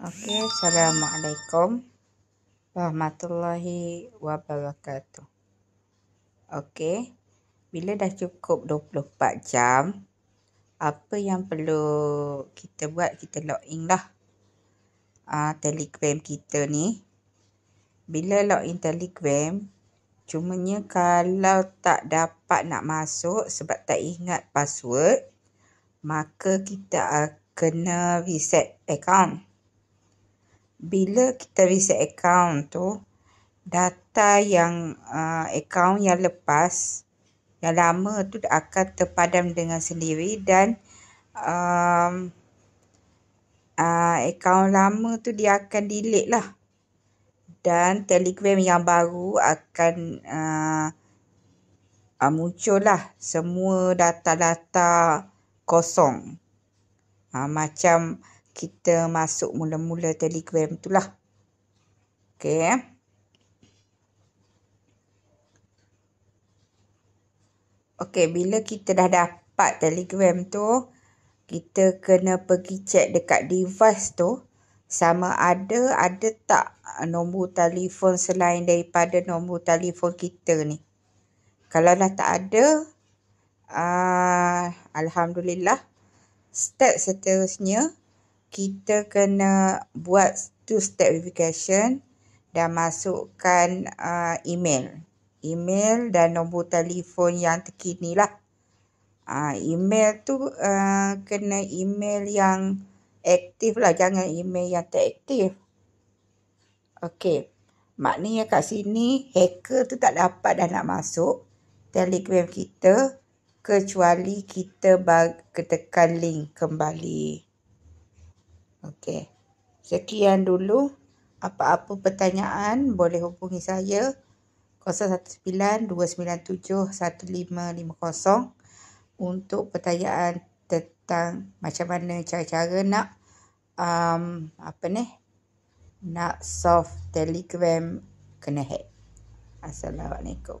Oke, okay, assalamualaikum warahmatullahi wabarakatuh. Oke, okay, bila dah cukup 24 jam, apa yang perlu kita buat, kita log in lah uh, telegram kita ni. Bila log login telegram, cumanya kalau tak dapat nak masuk sebab tak ingat password, maka kita uh, kena reset account bila kita reset account tu data yang uh, account yang lepas yang lama tu akan terpadam dengan sendiri dan um, uh, account lama tu dia akan delete lah dan telegram yang baru akan uh, uh, muncul lah semua data-data kosong uh, macam kita masuk mula-mula telegram tu lah. Okay. Eh. Okay, bila kita dah dapat telegram tu, kita kena pergi check dekat device tu sama ada ada tak nombor telefon selain daripada nombor telefon kita ni. Kalau dah tak ada, uh, Alhamdulillah. Step seterusnya, kita kena buat two-step verification dan masukkan uh, email. Email dan nombor telefon yang terkini lah. Uh, email tu uh, kena email yang aktif lah. Jangan email yang tak aktif. Okay. Maknanya kat sini hacker tu tak dapat dah nak masuk telegram kita kecuali kita ketekan link kembali. Okey. Sekian dulu. Apa-apa pertanyaan boleh hubungi saya 019-297-1550 untuk pertanyaan tentang macam mana cara-cara nak um, apa ni nak soft telegram kena hack. Assalamualaikum.